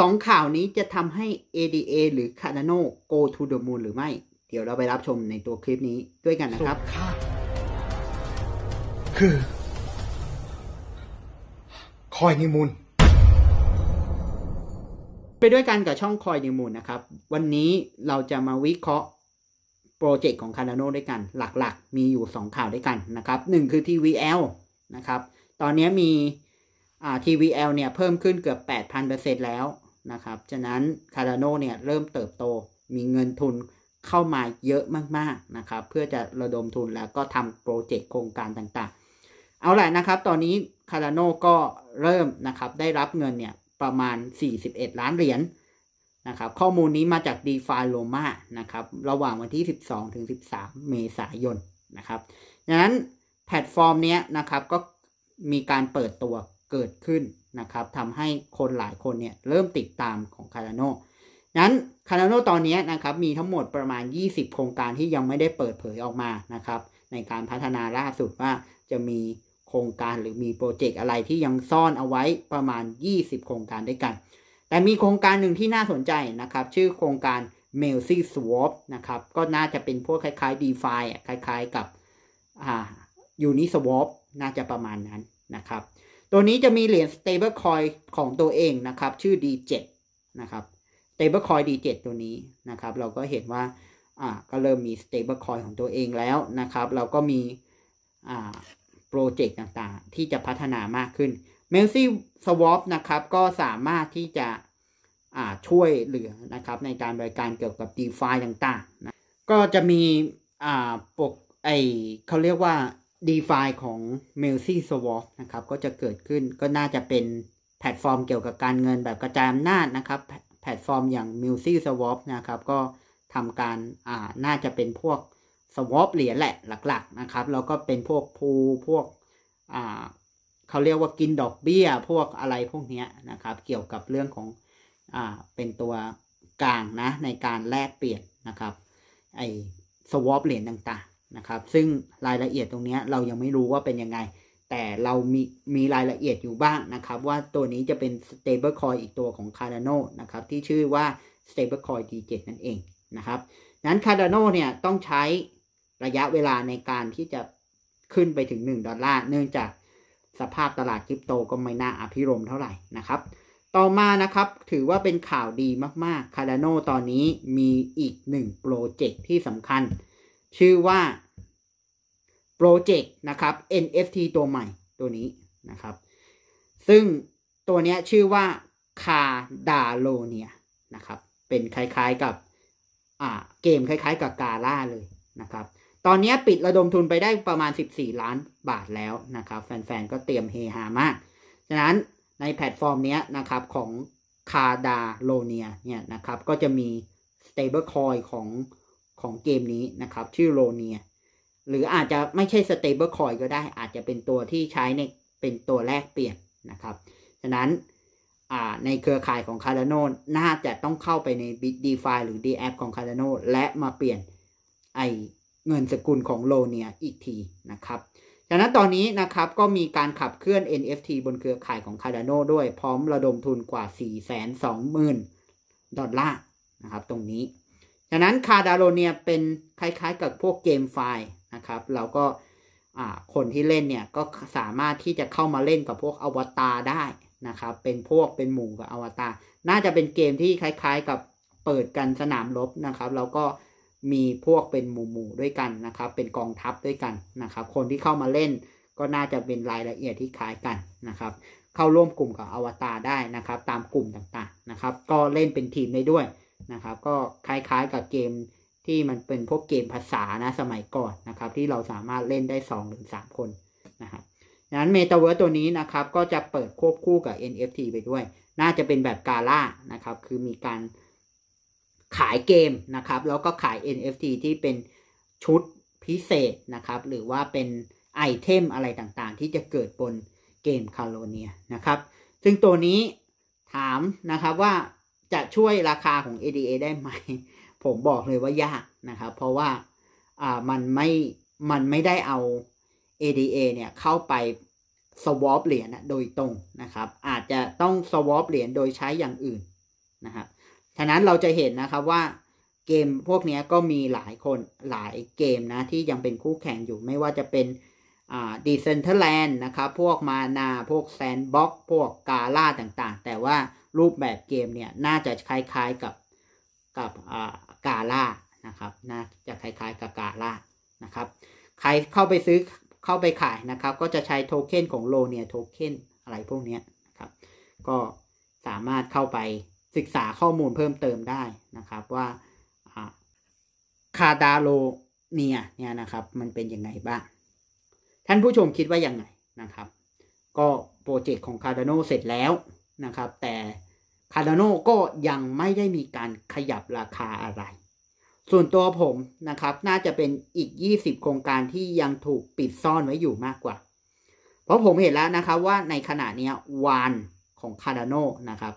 สองข่าวนี้จะทำให้ ADA หรือ Cardano go to the moon หรือไม่ เดี๋ยวเราไปรับชมในตัวคลิปนี้ด้วยกันนะครับ คือ คอยนิมูล ไปด้วยกันกับช่องคอยนิมูลนะครับ วันนี้เราจะมาวิเคราะห์โปรเจกต์ของ Cardano ด้วยกัน หลักๆ มีอยู่2ข่าวด้วยกันนะครับ หนึ่งคือ TVL นะครับ ตอนนี้มี TVL เนี่ยเพิ่มขึ้นเกือบ8,000%แล้วนะครับ ฉะนั้นคาร์โนเนี่ยเริ่มเติบโต มีเงินทุนเข้ามาเยอะมากๆนะครับ เพื่อจะระดมทุนแล้วก็ทำโปรเจกต์โครงการต่างๆ เอาล่ะนะครับ ตอนนี้คาร์โนก็เริ่มนะครับ ได้รับเงินเนี่ยประมาณ 41 ล้านเหรียญนะครับ ข้อมูลนี้มาจาก d e f i l o m a นะครับ ระหว่างวันที่ 12ถึง13 เมษายนนะครับดังนั้นแพลตฟอร์มนี้นะครับก็มีการเปิดตัวเกิดขึ้นนะครับทำให้คนหลายคนเนี่ยเริ่มติดตามของคาราโนนั้นคาราโนตอนนี้นะครับมีทั้งหมดประมาณ 20 โครงการที่ยังไม่ได้เปิดเผยออกมานะครับ ในการพัฒนาล่าสุดว่าจะมีโครงการหรือมีโปรเจกต์อะไรที่ยังซ่อนเอาไว้ประมาณ 20 โครงการด้วยกัน แต่มีโครงการหนึ่งที่น่าสนใจนะครับ ชื่อโครงการ m e l ซี่สวอปนะครับก็น่าจะเป็นพวกคล้ายๆ d e f าคล้ายๆ กับอ่ายูนิสวอปน่าจะประมาณนั้นนะครับตัวนี้จะมีเหรียญ stablecoin ของตัวเองนะครับ ชื่อ D7 นะครับ stablecoin D7 ตัวนี้นะครับ เราก็เห็นว่าอ่าก็เริ่มมี stablecoin ของตัวเองแล้วนะครับ เราก็มีอ่าโปรเจกต์ต่างๆ ที่จะพัฒนามากขึ้น m e l ซี่สวอปนะครับ ก็สามารถที่จะอ่าช่วยเหลือนะครับในการบริการเกี่ยวกับ d e f i ต่างๆนะก็จะมีอ่าปกไอเขาเรียกว่า d e f าของ m e l s ่ Swap นะครับ ก็จะเกิดขึ้นก็น่าจะเป็นแพลตฟอร์มเกี่ยวกับการเงินแบบกระจายอำนาจนะครับ แพลตฟอร์มอย่าง m e l s ่ Swap นะครับ ก็ทำการอ่าน่าจะเป็นพวก Swap เหรียญแหละหลัก ๆนะครับแล้วก็เป็นพวกพูพวกอ่าเขาเรียกว่ากินดอกเบี้ยพวกอะไรพวกนี้นะครับ เกี่ยวกับเรื่องของอ่าเป็นตัวกลางนะ ในการแลกเปลี่ยนนะครับ ไอ้วอปเหรียญต่างนะครับซึ่งรายละเอียดตรงนี้เรายังไม่รู้ว่าเป็นยังไง แต่เรามีมีรายละเอียดอยู่บ้างนะครับ ว่าตัวนี้จะเป็น stable coin อีกตัวของ Cardano นะครับ ที่ชื่อว่า stable coin D7 นั่นเอง นะครับนั้น Cardano เนี่ยต้องใช้ระยะเวลาในการที่จะขึ้นไปถึง 1 ดอลลาร์ เนื่องจากสภาพตลาดคริปโตก็ไม่น่าอภิรมเท่าไหร่นะครับ ต่อมานะครับถือว่าเป็นข่าวดีมาก ๆ Cardano ตอนนี้มีอีกหนึ่งโปรเจกต์ที่สำคัญชื่อว่าโปรเจกต์นะครับ NFT ตัวใหม่ตัวนี้นะครับ ซึ่งตัวนี้ชื่อว่าคาดาโลเนียนะครับ เป็นคล้ายๆกับเกมคล้ายๆกับกาล่าเลยนะครับ ตอนนี้ปิดระดมทุนไปได้ประมาณ 14 ล้านบาทแล้วนะครับ แฟนๆก็เตรียมเฮฮามากฉะนั้นในแพลตฟอร์มนี้นะครับของคาดาโลเนียเนี่ยนะครับก็จะมี stable coin ของของเกมนี้นะครับชื่อโลเนียหรืออาจจะไม่ใช่สเตเบิลคอยก็ได้อาจจะเป็นตัวที่ใช้ในเป็นตัวแลกเปลี่ยนนะครับฉะนั้นในเครือข่ายของคาร์โนนน่าจะต้องเข้าไปในดีฟาหรือ d ีแอของคาร์โน o และมาเปลี่ยนไอเงินสกุลของโลเนียอีกทีนะครับฉะนั้นตอนนี้นะครับก็มีการขับเคลื่อน NFT บนเครือข่ายของคาร์โน o ด้วยพร้อมระดมทุนกว่า420,000 ดอลลาร์นะครับ ตรงนี้ดังนั้นคาดาโลเนียเป็นคล้ายๆ กับพวกเกมไฟล์นะครับ เราก็คนที่เล่นเนี่ยก็สามารถที่จะเข้ามาเล่นกับพวกอวตารได้นะครับ เป็นพวกเป็นหมู่กับอวตารน่าจะเป็นเกมที่คล้ายๆกับเปิดกันสนามรบนะครับแล้วก็มีพวกเป็นหมู่หมู่ด้วยกันนะครับ เป็นกองทัพด้วยกันนะครับ คนที่เข้ามาเล่นก็น่าจะเป็นรายละเอียดที่คล้ายกันนะครับ เข้าร่วมกลุ่มกับอวตารได้นะครับตามกลุ่มต่างๆนะครับ ก็เล่นเป็นทีมได้ด้วยนะครับก็คล้ายๆกับเกมที่มันเป็นพวกเกมภาษานะสมัยก่อนนะครับ ที่เราสามารถเล่นได้2หรือ3คนนะครับดังนั้นเมตาเวิร์ตัวนี้นะครับก็จะเปิดควบคู่กับ NFT ไปด้วย น่าจะเป็นแบบกาล่านะครับ คือมีการขายเกมนะครับ แล้วก็ขาย NFT ที่เป็นชุดพิเศษนะครับ หรือว่าเป็นไอเทมอะไรต่างๆที่จะเกิดบนเกมคาร์โลเนียนะครับ ซึ่งตัวนี้ถามนะครับว่าจะช่วยราคาของ ADA ได้ไหม ผมบอกเลยว่ายากนะครับ เพราะว่าอ่ามันไม่ มันไม่ได้เอา ADA เนี่ยเข้าไปสวอปเหรียญโดยตรงนะครับ อาจจะต้องสวอปเหรียญโดยใช้อย่างอื่นนะครับ ฉะนั้นเราจะเห็นนะครับว่าเกมพวกนี้ก็มีหลายคนหลายเกมนะที่ยังเป็นคู่แข่งอยู่ไม่ว่าจะเป็นดีเซนเทอร์แลนด์นะครับ พวกมานาพวกแซนบ็อกพวกกาล่าต่างๆ แต่ว่ารูปแบบเกมเนี่ย น่าจะคล้าย ๆ กับกับกาล่านะครับ น่าจะคล้าย ๆ กับกาล่านะครับ ใครเข้าไปซื้อเข้าไปขายนะครับ ก็จะใช้โทเค็นของโลเนียโทเค็นอะไรพวกนี้นะครับก็สามารถเข้าไปศึกษาข้อมูลเพิ่มเติมได้นะครับว่าคาดาโลเนียเนี่ยนะครับ มันเป็นยังไงบ้างท่านผู้ชมคิดว่ายังไง นะครับ ก็โปรเจกต์ของคาร์ดานเสร็จแล้วนะครับ แต่คาร์ดานก็ยังไม่ได้มีการขยับราคาอะไร ส่วนตัวผมนะครับ น่าจะเป็นอีก 20 โครงการที่ยังถูกปิดซ่อนไว้อยู่มากกว่า เพราะผมเห็นแล้วนะครับ ว่าในขณะนี้วานของคาร์ดานนะครับ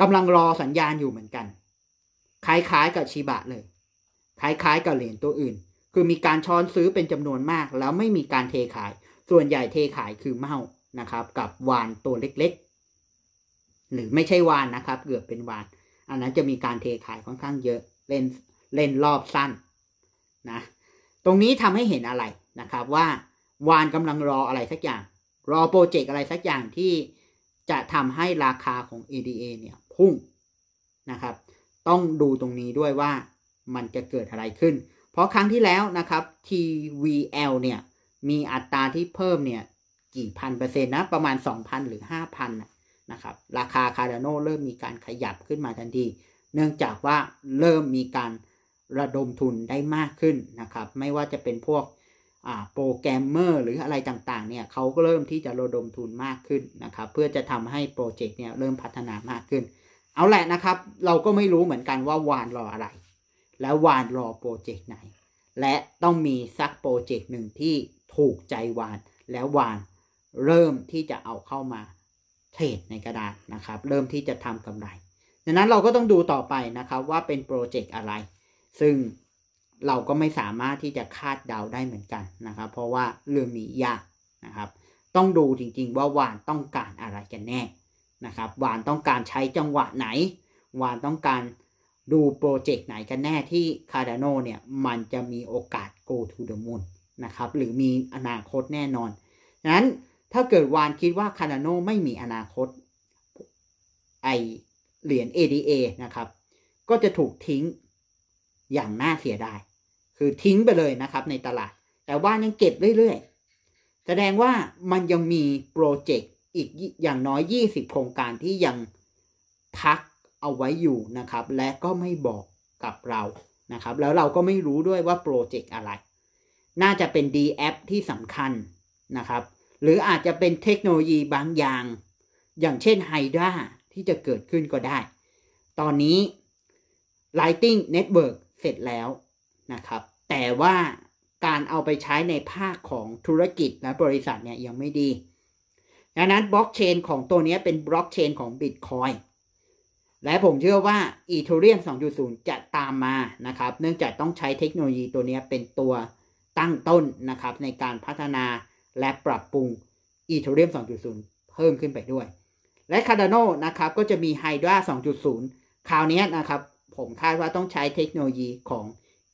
กำลังรอสัญญาณอยู่เหมือนกัน คล้ายๆกับชิบะเลย คล้ายๆกับเหรียญตัวอื่นคือมีการช้อนซื้อเป็นจำนวนมากแล้วไม่มีการเทขายส่วนใหญ่เทขายคือเมานะครับ กับวานตัวเล็กๆ หรือไม่ใช่วานนะครับเกือบเป็นวาน อันนั้นจะมีการเทขายค่อนข้างเยอะเล่น เล่นรอบสั้น นะ ตรงนี้ทำให้เห็นอะไรนะครับว่าวานกำลังรออะไรสักอย่าง รอโปรเจกต์อะไรสักอย่างที่จะทำให้ราคาของ ADA เนี่ยพุ่งนะครับ ต้องดูตรงนี้ด้วยว่ามันจะเกิดอะไรขึ้นเพราะครั้งที่แล้วนะครับ TVL เนี่ย มีอัตราที่เพิ่มเนี่ย กี่พันเปอร์เซ็นต์นะ ประมาณ2,000หรือ5,000นะครับ ราคาคาร์ดานโนเริ่มมีการขยับขึ้นมาทันทีเนื่องจากว่าเริ่มมีการระดมทุนได้มากขึ้นนะครับไม่ว่าจะเป็นพวกโปรแกรมเมอร์หรืออะไรต่างๆ เนี่ยเขาก็เริ่มที่จะระดมทุนมากขึ้นนะครับเพื่อจะทำให้โปรเจกต์เนี่ยเริ่มพัฒนามากขึ้นเอาแหละนะครับเราก็ไม่รู้เหมือนกันว่าวานรออะไรแล้ววานรอโปรเจกต์ไหน และต้องมีซักโปรเจกต์หนึ่งที่ถูกใจวาน แล้ววานเริ่มที่จะเอาเข้ามาเทรดในกระดาษนะครับ เริ่มที่จะทำกำไร ดังนั้นเราก็ต้องดูต่อไปนะครับว่าเป็นโปรเจกต์อะไร ซึ่งเราก็ไม่สามารถที่จะคาดเดาได้เหมือนกันนะครับ เพราะว่าเรื่องนี้ยากนะครับ ต้องดูจริงๆ ว่าวานต้องการอะไรกันแน่ นะครับวานต้องการใช้จังหวะไหน วานต้องการดูโปรเจกต์ไหนกันแน่ที่ Cardano เนี่ย มันจะมีโอกาส go to the moon นะครับ หรือมีอนาคตแน่นอน นั้นถ้าเกิดวานคิดว่า Cardano ไม่มีอนาคตไอเหรียญ ADA นะครับ ก็จะถูกทิ้งอย่างน่าเสียดายคือทิ้งไปเลยนะครับในตลาด แต่ว่ายังเก็บเรื่อยๆแสดงว่ามันยังมีโปรเจกต์อีกอย่างน้อย 20 โครงการที่ยังพักเอาไว้อยู่นะครับ และก็ไม่บอกกับเรานะครับ แล้วเราก็ไม่รู้ด้วยว่าโปรเจกต์อะไร น่าจะเป็น D a p ที่สำคัญนะครับ หรืออาจจะเป็นเทคโนโลยีบางอย่าง อย่างเช่น Hydra ที่จะเกิดขึ้นก็ได้ ตอนนี้ Lighting Network เสร็จแล้วนะครับ แต่ว่าการเอาไปใช้ในภาคของธุรกิจและบริษัทเนี่ยยังไม่ดีดังนั้นบล็อกเชนของตัวนี้เป็นบล็อกเชนของ Bitcoin และผมเชื่อว่า e t h e r e u m 2.0 จะตามมา นะครับ เนื่องจากต้องใช้เทคโนโลยีตัวนี้เป็นตัวตั้งต้น นะครับในการพัฒนาและปรับปรุง e t h e r e u m 2.0 เพิ่มขึ้นไปด้วย และ Cardano นะครับก็จะมี Hydra 2.0 คราวนี้นะครับผมคาดว่าต้องใช้เทคโนโลยีของ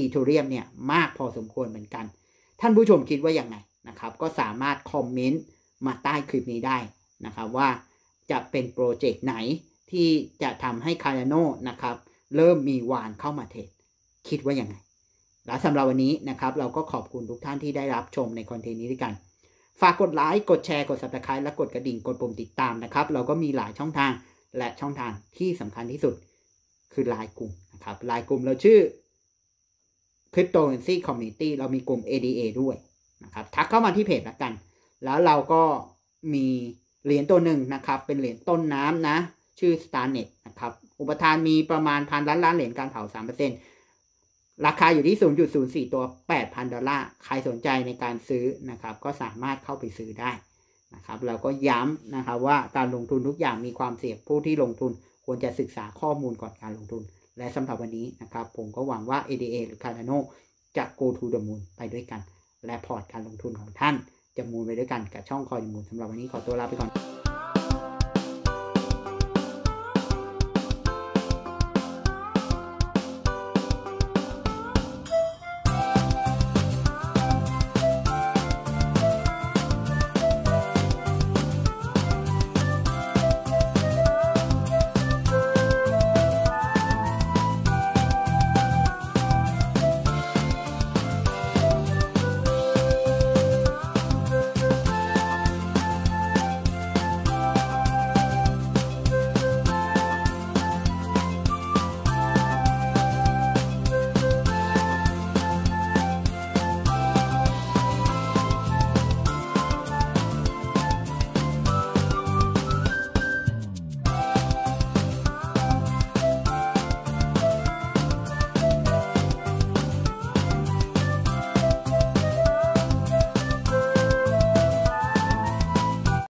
e t h e r e u m เนี่ยมากพอสมควรเหมือนกัน ท่านผู้ชมคิดว่าอย่างไรนะครับก็สามารถคอมเมนต์มาใต้คลิปนี้ได้นะครับว่าจะเป็นโปรเจกต์ไหนที่จะทำให้คาร์โนนะครับ เริ่มมีวานเข้ามาเทรดคิดว่ายังไง แล้วสำหรับวันนี้นะครับ เราก็ขอบคุณทุกท่านที่ได้รับชมในคอนเทนต์นี้ด้วยกัน ฝากกดไลค์กดแชร์กด subscribe และกดกระดิ่งกดปุ่มติดตามนะครับ เราก็มีหลายช่องทางและช่องทางที่สำคัญที่สุดคือไลน์กลุ่มนะครับไลน์กลุ่มเราชื่อ Cryptocurrency Community เรามีกลุ่ม ADA ด้วยนะครับทักเข้ามาที่เพจละกัน แล้วเราก็มีเหรียญตัวหนึ่งนะครับ เป็นเหรียญต้นน้ำนะชื่อ StarNet นะครับ อุปทานมีประมาณพันล้านล้านเหรียญการเผา3%ราคาอยู่ที่ 0.04 ตัว 8,000 ดอลลาร์ใครสนใจในการซื้อนะครับ ก็สามารถเข้าไปซื้อได้ นะครับ เราก็ย้ำนะครับว่าการลงทุนทุกอย่างมีความเสี่ยงผู้ที่ลงทุนควรจะศึกษาข้อมูลก่อนการลงทุน และสำหรับวันนี้นะครับผมก็หวังว่า ADA หรือ Cardano จะ go to the moon ไปด้วยกันและพอร์ตการลงทุนของท่าน จะมูลไปด้วยกันกับช่องคอยมูลสำหรับวันนี้ขอตัวลาไปก่อน